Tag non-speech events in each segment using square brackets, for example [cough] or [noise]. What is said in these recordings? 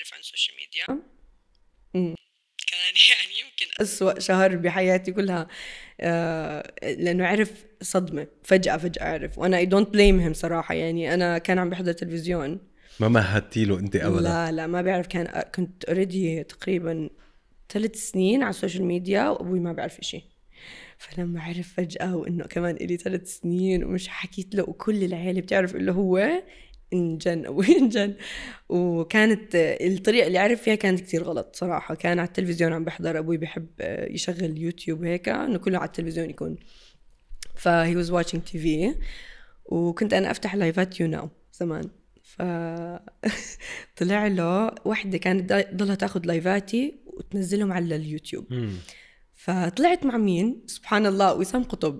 عارف عن السوشيال نعم. ميديا كان [laughs] يعني يمكن أسوأ شهر بحياتي كلها آه، لأنه عرف صدمة فجأة فجأة عرف وأنا أي دونت بليم هيم صراحة يعني أنا كان عم بحضر تلفزيون ما مهدتي له أنت أبدا لا لا ما بيعرف كان آه، كنت اوريدي تقريبا ثلاث سنين على السوشيال ميديا وأبوي ما بيعرف إشي فلما عرف فجأة وإنه كمان إلي ثلاث سنين ومش حكيت له وكل العيلة بتعرف إلا هو انجن او انجن وكانت الطريقه اللي عرف فيها كانت كثير غلط صراحه كان على التلفزيون عم بحضر ابوي بحب يشغل يوتيوب وهيك انه كله على التلفزيون يكون فهي واز واتشينج تي في وكنت انا افتح لايفات يو ناو زمان ف [laughs] طلع له وحده كانت ضلها تاخذ لايفاتي وتنزلهم على اليوتيوب فطلعت مع مين سبحان الله وسام قطب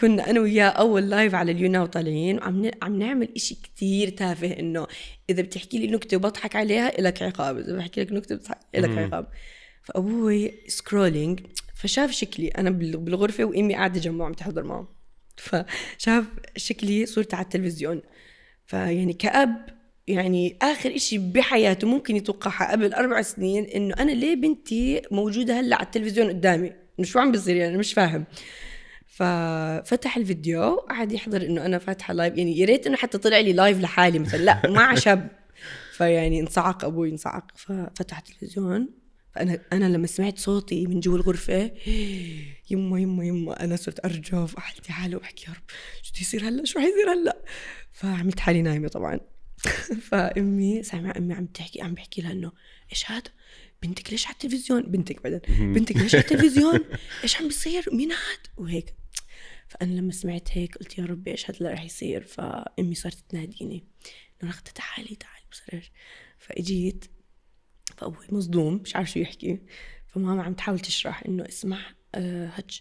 كنا انا وياه اول لايف على اليونا وطالعين وعم عم نعمل إشي كتير تافه انه اذا بتحكي لي نكته وبضحك عليها لك عقاب اذا بحكي لك نكته بضحك لك عقاب فابوي سكرولينج فشاف شكلي انا بالغرفه وامي قاعده جنبه عم تحضر معه فشاف شكلي صورتي على التلفزيون فيعني كاب يعني اخر إشي بحياته ممكن يتوقعها قبل اربع سنين انه انا ليه بنتي موجوده هلا على التلفزيون قدامي شو عم بيصير يعني مش فاهم ففتح الفيديو قعد يحضر انه انا فاتحه لايف يعني يا ريت انه حتى طلع لي لايف لحالي مثلا لا مع شاب [laughs] فيعني انصعق ابوي انصعق ففتح التلفزيون فانا انا لما سمعت صوتي من جوا الغرفه [gasps] يما يما يما انا صرت ارجف قعدت حالي واحكي يا رب شو بده يصير هلا شو حيصير هلا فعملت حالي نايمه طبعا [laughs] فامي سامعه امي عم تحكي عم بحكي لها انه ايش هذا بنتك ليش على التلفزيون بنتك بعدين بنتك ليش على [laughs] التلفزيون ايش عم بيصير مين هاد وهيك فأنا لما سمعت هيك قلت يا ربي إيش هذا اللي رح يصير فأمي صارت تناديني إنه أخت تعالي تعالي بصير فإجيت فأبوي مصدوم مش عارف شو يحكي فماما عم تحاول تشرح إنه اسمع آه هج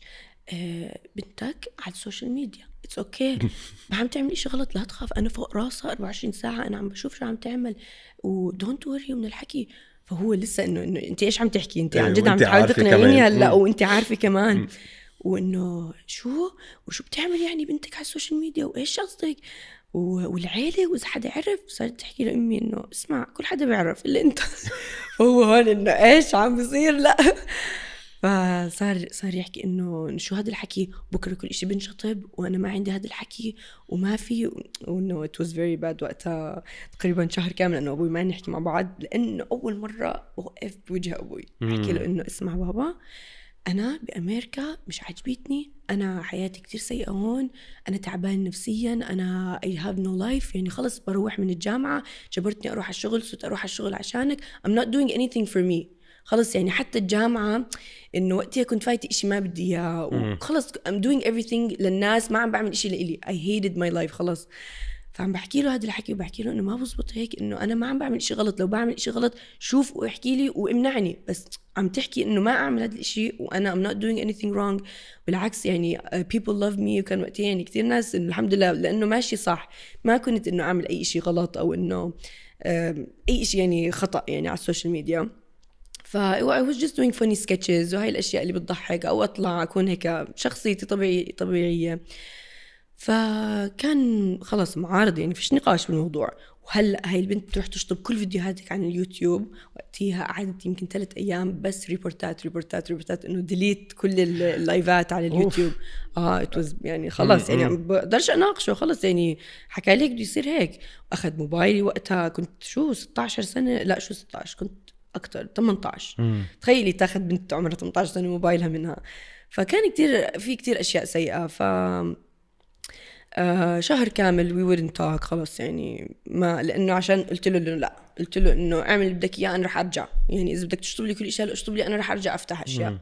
آه بنتك على السوشيال ميديا اتس اوكي [laughs] ما عم تعملي شيء غلط لا تخاف انا فوق راسها 24 ساعه انا عم بشوف شو عم تعمل ودونت وري من الحكي فهو لسه انه انه انت ايش عم تحكي انت عن إيه، جد عم تحاول تقنعيني هلا وانت عارفه كمان وانه شو وشو بتعمل يعني بنتك على السوشيال ميديا وايش قصدك والعيلة وإذا حدا عرف صارت تحكي لأمي إنه اسمع كل حدا بيعرف إلا أنت [laughs] هو هون إنه إيش عم بيصير لا [laughs] فصار صار يحكي انه شو هذا الحكي بكره كل شيء بنشطب وانا ما عندي هذا الحكي وما في وانه ات واز فيري باد وقتها تقريبا شهر كامل انه ابوي ما نحكي مع بعض لانه اول مره وقف بوجه ابوي حكي له انه اسمع بابا انا بامريكا مش عاجبتني انا حياتي كتير سيئه هون انا تعبان نفسيا انا اي هاف نو لايف يعني خلص بروح من الجامعه جبرتني اروح على الشغل صرت اروح على الشغل عشانك I'm not doing anything for me خلص يعني حتى الجامعة إنه وقتها كنت فايتة إشي ما بدي إياه وخلص I'm doing everything للناس ما عم بعمل إشي لإلي I hated my life خلص فعم بحكي له هذا الحكي وبحكي له انه ما بزبط هيك انه انا ما عم بعمل شيء غلط لو بعمل شيء غلط شوف واحكي لي وامنعني بس عم تحكي انه ما اعمل هذا الشيء وانا ام نوت دوينج anything رونج بالعكس يعني بيبل لاف مي وكان وقتها يعني كثير ناس انه الحمد لله لانه ماشي صح ما كنت انه اعمل اي شيء غلط او انه اي شيء يعني خطا يعني على السوشيال ميديا ف I was just doing funny sketches وهي الاشياء اللي بتضحك او اطلع اكون هيك شخصيتي طبيعي طبيعيه فكان خلص معارض يعني فيش نقاش بالموضوع وهلا هاي البنت بتروح تشطب كل فيديوهاتك عن اليوتيوب وقتيها قعدت يمكن ثلاث ايام بس ريبورتات ريبورتات ريبورتات انه ديليت كل اللايفات على اليوتيوب اه اتوز يعني خلص يعني ما بقدرش اناقشه خلص يعني حكى لي بده يصير هيك اخذ موبايلي وقتها كنت شو 16 سنه لا شو 16 كنت اكثر 18 تخيلي تاخذ بنت عمرها 18 سنه موبايلها منها فكان كثير في كثير اشياء سيئه ف آه شهر كامل وي ودنت توك خلص يعني ما لانه عشان قلت له انه لا قلت له انه اعمل اللي بدك اياه انا رح ارجع يعني اذا بدك تشطب لي كل شيء هلا اشطب لي انا رح ارجع افتح اشياء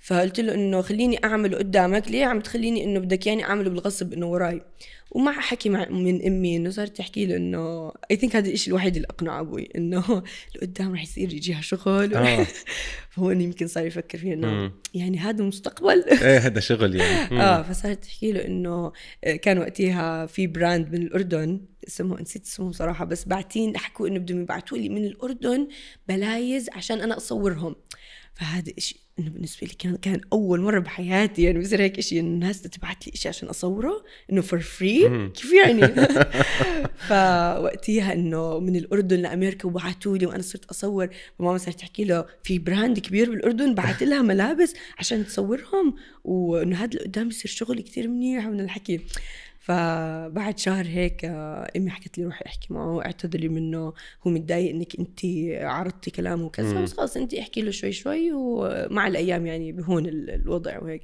فقلت له انه خليني اعمله قدامك ليه عم تخليني انه بدك ياني اعمله بالغصب انه وراي ومع حكي مع من امي انه صارت تحكي له انه اي ثينك هذا الشيء الوحيد اللي اقنع ابوي انه [laughs] لقدام رح يصير يجيها شغل آه. [laughs] فهو يمكن صار يفكر فيه انه يعني هذا مستقبل [laughs] ايه هذا شغل يعني اه فصارت تحكي له انه آه، كان وقتها في براند من الاردن اسمه نسيت اسمهم صراحه بس بعتين حكوا انه بدهم يبعثوا لي من الاردن بلايز عشان انا اصورهم فهذا شيء انه بالنسبه لي كان كان اول مره بحياتي يعني بصير هيك شيء انه الناس تبعت لي شيء عشان اصوره انه فور فري كيف يعني [laughs] [laughs] فوقتيها انه من الاردن لامريكا وبعثوا لي وانا صرت اصور ماما صارت تحكي له في براند كبير بالاردن بعت لها ملابس عشان تصورهم وانه هذا اللي قدام يصير شغل كثير منيح من الحكي فبعد شهر هيك آه، امي حكت لي روحي احكي معه اعتذري منه هو متضايق انك انت عرضتي كلامه وكذا بس خلص انت احكي له شوي شوي ومع الايام يعني بهون الوضع وهيك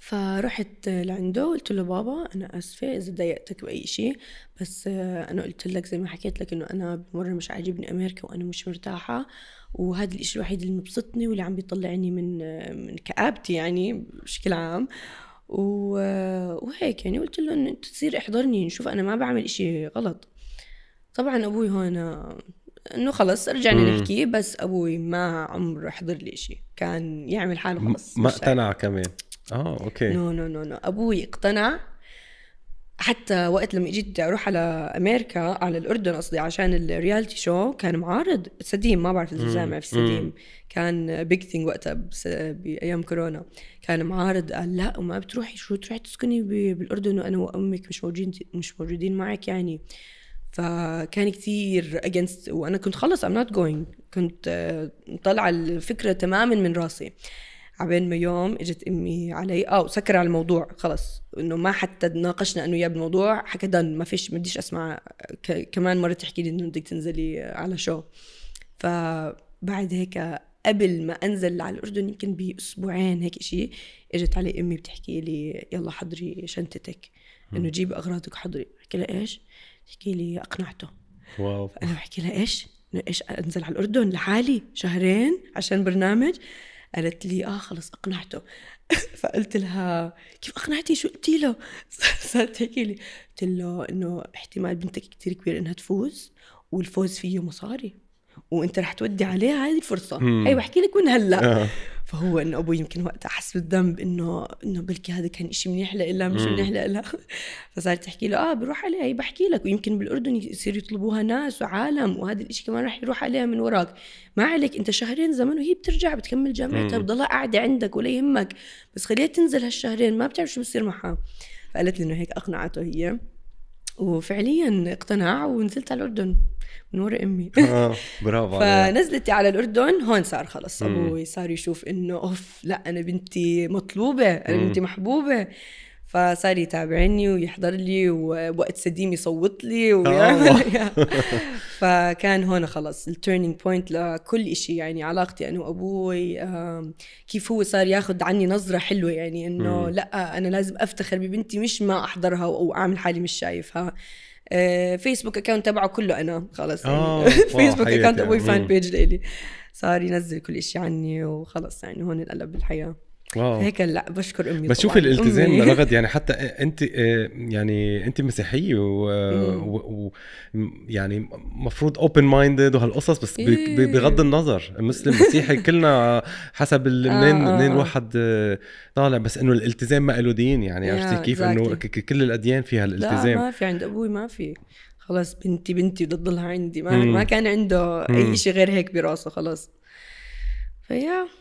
فرحت لعنده قلت له بابا انا اسفه اذا ضايقتك باي شيء بس آه، انا قلت لك زي ما حكيت لك انه انا مره مش عاجبني امريكا وانا مش مرتاحه وهذا الشيء الوحيد اللي مبسطني واللي عم بيطلعني من آه، من كآبتي يعني بشكل عام و... وهيك يعني قلت له انه تصير احضرني نشوف انا ما بعمل اشي غلط طبعا ابوي هون انه خلص رجعنا نحكي بس ابوي ما عمره حضر لي اشي كان يعمل حاله خلص ما اقتنع كمان اه اوكي نو نو نو ابوي اقتنع حتى وقت لما اجيت بدي اروح على امريكا على الاردن قصدي عشان الريالتي شو كان معارض سديم ما بعرف اذا سامع في سديم كان بيج ثينج وقتها بايام كورونا كان معارض قال لا وما بتروحي شو تروحي تسكني بالاردن وانا وامك مش موجودين مش موجودين معك يعني فكان كثير اجينست وانا كنت خلص ام نوت جوينج كنت مطلعه آه، الفكره تماما من راسي عبين ما يوم اجت امي علي اه وسكر على الموضوع خلص انه ما حتى ناقشنا انه يا بالموضوع حكى دن ما فيش ما بديش اسمع ك- كمان مره تحكي لي انه بدك تنزلي على شو فبعد هيك قبل ما انزل على الاردن يمكن باسبوعين هيك شيء اجت علي امي بتحكي لي يلا حضري شنطتك انه جيب اغراضك حضري بحكي لها ايش؟ بتحكي لي اقنعته واو انا بحكي لها ايش؟ انه ايش انزل على الاردن لحالي شهرين عشان برنامج قالت لي اه خلص اقنعته [laughs] فقلت لها كيف اقنعتي شو قلتي له [laughs] صارت تحكي لي قلت له انه احتمال بنتك كتير كبير انها تفوز والفوز فيه مصاري وانت رح تودي عليها هذه الفرصه مم. ايوه احكي لك من هلا آه. فهو انه ابوي يمكن وقتها حس بالذنب انه انه بلكي هذا كان إشي منيح لإلها مش منيح لإلها [laughs] فصارت تحكي له اه بروح عليها هي بحكي لك ويمكن بالاردن يصير يطلبوها ناس وعالم وهذا الإشي كمان رح يروح عليها من وراك ما عليك انت شهرين زمن وهي بترجع بتكمل جامعتها بتضلها قاعده عندك ولا يهمك بس خليها تنزل هالشهرين ما بتعرف شو بصير معها فقالت لي انه هيك اقنعته هي وفعليا اقتنع ونزلت على الاردن من ورا امي اه [laughs] برافو فنزلتي على الاردن هون صار خلص ابوي صار يشوف انه اوف لا انا بنتي مطلوبه انا بنتي محبوبه فصار يتابعني ويحضر لي ووقت سديم يصوت لي ويعمل آه. [laughs] يعني. فكان هون خلص التيرنينج بوينت لكل شيء يعني علاقتي انا وابوي كيف هو صار ياخذ عني نظره حلوه يعني انه لا انا لازم افتخر ببنتي مش ما احضرها او اعمل حالي مش شايفها فيسبوك آه، اكونت تبعه كله انا خلص يعني فيسبوك آه، [laughs] اكونت ابوي فان يعني. بيج لإلي صار ينزل كل شيء عني وخلص يعني هون انقلب الحياه واو. آه. هيك لا بشكر امي بس شوفي الالتزام رغد يعني [laughs] حتى انت آه، يعني انت مسيحيه ويعني مفروض اوبن مايندد وهالقصص بس بغض النظر مسلم مسيحي [laughs] كلنا حسب آه، منين آه منين الواحد طالع بس انه الالتزام ما له دين يعني عرفتي كيف انه كل الاديان فيها الالتزام لا ما في عند ابوي ما في خلص بنتي بنتي بدها عندي ما ما كان عنده اي شيء غير هيك براسه خلص فيا